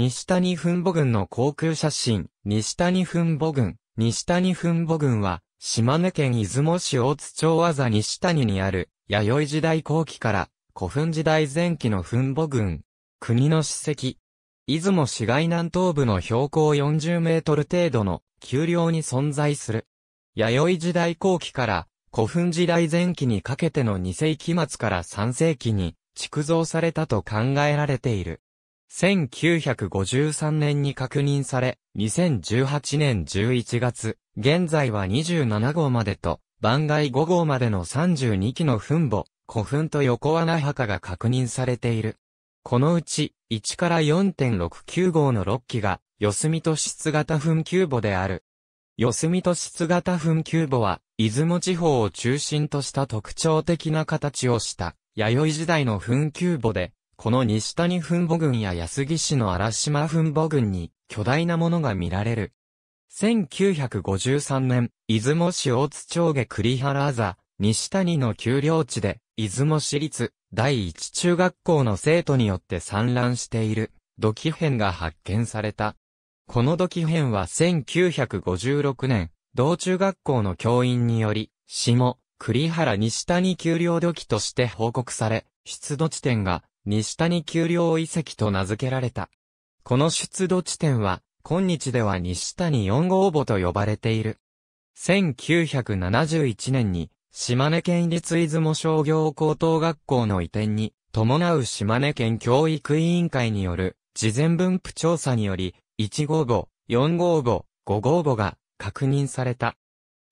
西谷墳母群の航空写真、西谷墳母群。西谷墳母群は、島根県出雲市大津町和座西谷にある、弥生時代後期から、古墳時代前期の墳母群。国の史跡。出雲市街南東部の標高40メートル程度の丘陵に存在する。弥生時代後期から古墳時代前期にかけての2世紀末から3世紀に築造されたと考えられている。1953年に確認され、2018年11月、現在は27号までと、番外5号までの32基の墳墓、古墳と横穴墓が確認されている。このうち、1から4.69号の6基が、四隅都質型墳丘墓である。四隅都質型墳丘墓は、出雲地方を中心とした特徴的な形をした、弥生時代の墳丘墓で、この西谷墳墓群や安木市の荒島墳墓群に巨大なものが見られる。1953年、出雲市大津町下栗原座、西谷の丘陵地で、出雲市立第一中学校の生徒によって散乱している土器片が発見された。この土器片は1956年、同中学校の教員により、下、栗原西谷丘陵土器として報告され、出土地点が西谷丘陵遺跡と名付けられた。この出土地点は、今日では西谷4号墓と呼ばれている。1971年に、島根県立出雲商業高等学校の移転に、伴う島根県教育委員会による、事前分布調査により、1号墓、4号墓、5号墓が確認された。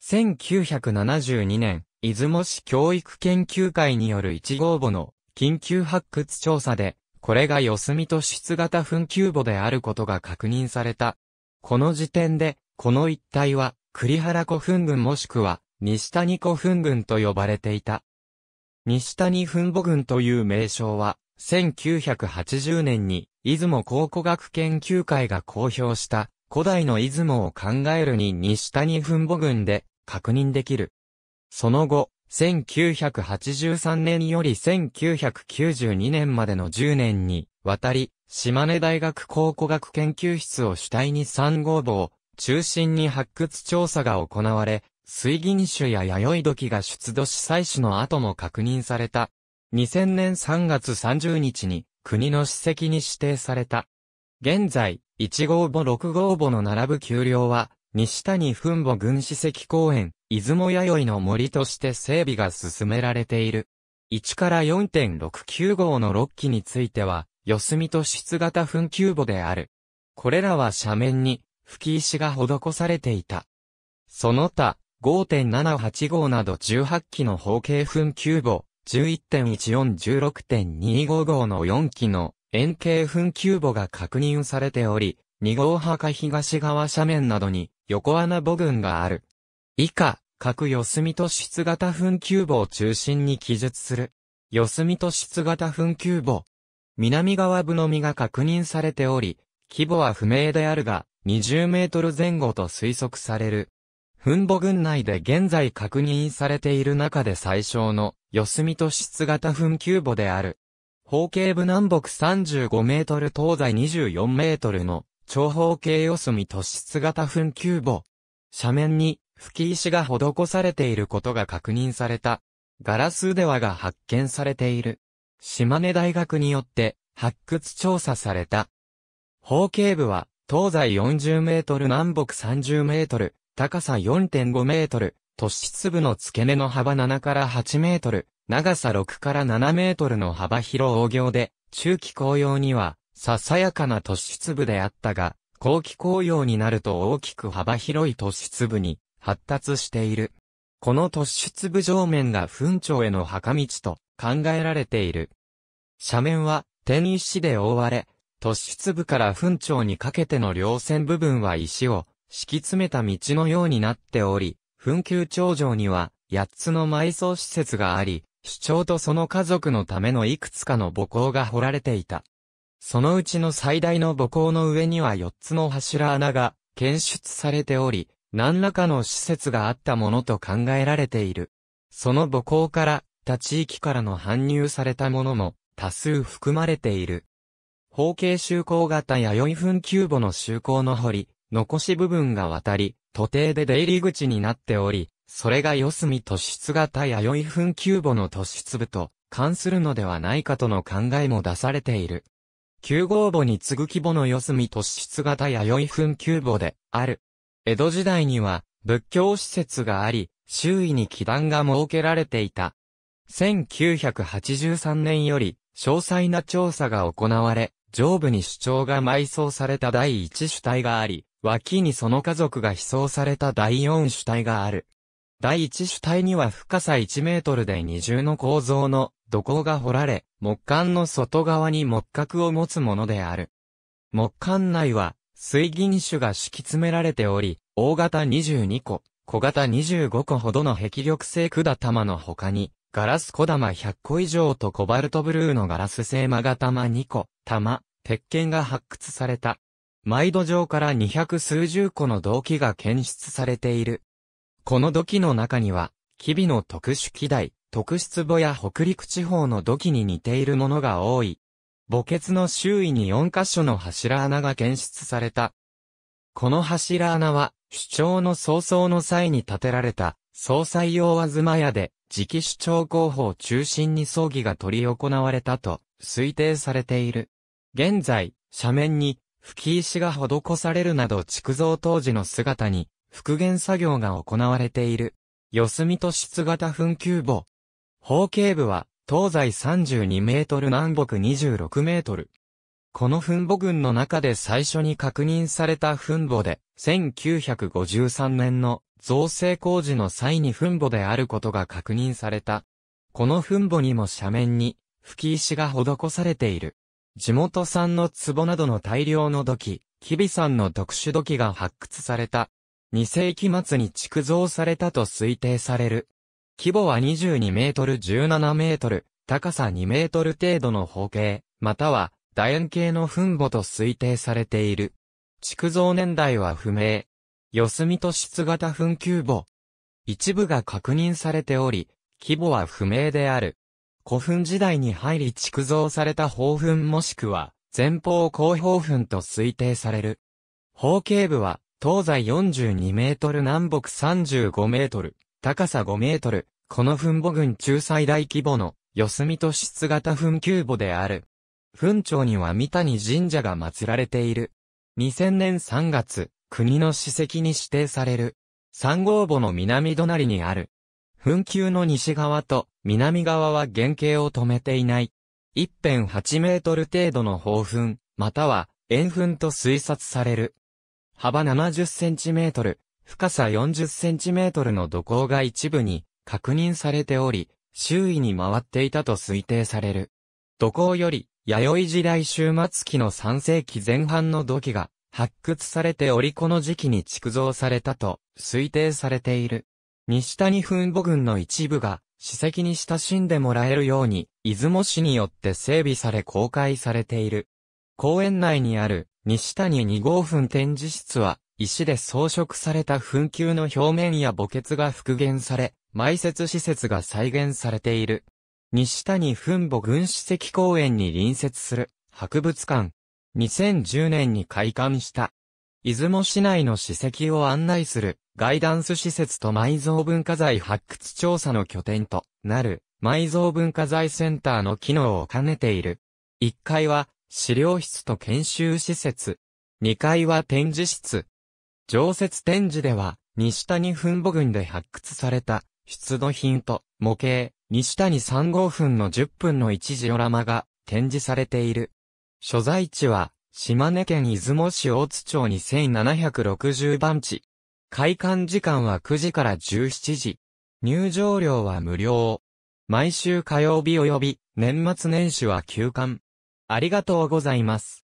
1972年、出雲市教育研究会による1号墓の緊急発掘調査で、これが四隅と質型墳丘墓であることが確認された。この時点で、この一帯は、栗原古墳群もしくは、西谷古墳群と呼ばれていた。西谷墳墓群という名称は、1980年に、出雲考古学研究会が公表した、古代の出雲を考えるに西谷墳墓群で、確認できる。その後、1983年より1992年までの10年に、渡り、島根大学考古学研究室を主体に3号墓を中心に発掘調査が行われ、水銀種や弥生土器が出土し採取の後も確認された。2000年3月30日に国の史跡に指定された。現在、1号墓6号墓の並ぶ丘陵は、西谷墳墓軍史跡公園、出雲弥生の森として整備が進められている。1から4.69号の6基については、四隅と質型墳球墓である。これらは斜面に、吹石が施されていた。その他、5.78号など18基の方形墳球墓、11.1416.25号の4基の円形墳球墓が確認されており、2号墓東側斜面などに横穴母群がある。以下、各四隅突質型墳丘墓を中心に記述する。四隅突質型墳丘墓。南側部のみが確認されており、規模は不明であるが、20メートル前後と推測される。墳母群内で現在確認されている中で最小の四隅突質型墳丘墓である。方形部南北35メートル東西24メートルの長方形四隅突質型墳丘墓。斜面に吹石が施されていることが確認された。ガラス腕輪が発見されている。島根大学によって発掘調査された。方形部は東西40メートル南北30メートル、高さ4.5メートル、突出部の付け根の幅7から8メートル、長さ6から7メートルの幅広大行で、中期紅葉には、ささやかな突出部であったが、後期紅葉になると大きく幅広い突出部に発達している。この突出部上面が墳頂への墓道と考えられている。斜面は天石で覆われ、突出部から墳頂にかけての稜線部分は石を敷き詰めた道のようになっており、墳丘頂上には8つの埋葬施設があり、主張とその家族のためのいくつかの母校が掘られていた。そのうちの最大の母校の上には4つの柱穴が検出されており、何らかの施設があったものと考えられている。その母校から他地域からの搬入されたものも多数含まれている。方形周口型や分キューボの周口の堀、残し部分が渡り、徒弟で出入り口になっており、それが四隅突出型や分キューボの突出部と関するのではないかとの考えも出されている。9号墓に次ぐ規模の四隅突出型や分キューボである。江戸時代には仏教施設があり、周囲に祈壇が設けられていた。1983年より詳細な調査が行われ、上部に主張が埋葬された第1主体があり、脇にその家族が被葬された第4主体がある。第1主体には深さ1メートルで二重の構造の土工が掘られ、木管の外側に木格を持つものである。木管内は水銀種が敷き詰められており、大型22個、小型25個ほどの壁力性管玉の他に、ガラス小玉100個以上とコバルトブルーのガラス製マガ玉2個、玉、鉄剣が発掘された。毎度上から200数十個の銅器が検出されている。この土器の中には、機微の特殊機台、特出簿や北陸地方の土器に似ているものが多い。墓穴の周囲に4箇所の柱穴が検出された。この柱穴は、主張の早々の際に建てられた、総裁用和妻屋で、次期主張候補を中心に葬儀が取り行われたと、推定されている。現在、斜面に、吹石が施されるなど築造当時の姿に、復元作業が行われている。四隅と室型墳丘墓。方形部は、東西32メートル南北26メートル。この墳墓群の中で最初に確認された墳墓で、1953年の造成工事の際に墳墓であることが確認された。この墳墓にも斜面に、吹石が施されている。地元産の壺などの大量の土器、吉備山の特殊土器が発掘された。2世紀末に築造されたと推定される。規模は22メートル17メートル、高さ2メートル程度の方形、または楕円形の墳墓と推定されている。築造年代は不明。四隅と質型墳丘墓。一部が確認されており、規模は不明である。古墳時代に入り築造された方墳もしくは、前方後方墳と推定される。方形部は、東西42メートル南北35メートル。高さ5メートル、この墳墓群中最大規模の、四隅と質型墳丘墓である。墳町には三谷神社が祀られている。2000年3月、国の史跡に指定される。三号墓の南隣にある。墳丘の西側と南側は原型を止めていない。一辺8メートル程度の砲墳、または円墳と推察される。幅70センチメートル、深さ40センチメートルの土坑が一部に確認されており、周囲に回っていたと推定される。土坑より、弥生時代終末期の3世紀前半の土器が発掘されておりこの時期に築造されたと推定されている。西谷墳墓群の一部が史跡に親しんでもらえるように、出雲市によって整備され公開されている。公園内にある西谷二号墳展示室は、石で装飾された墳丘の表面や墓穴が復元され、埋設施設が再現されている。西谷墳母軍史跡公園に隣接する博物館。2010年に開館した。出雲市内の史跡を案内するガイダンス施設と埋蔵文化財発掘調査の拠点となる埋蔵文化財センターの機能を兼ねている。1階は資料室と研修施設。2階は展示室。常設展示では、西谷墳母群で発掘された、出土品と模型、西谷3号墳の10分の1ジオラマが展示されている。所在地は、島根県出雲市大津町に1 7 6 0番地。開館時間は9時から17時。入場料は無料。毎週火曜日及び年末年始は休館。ありがとうございます。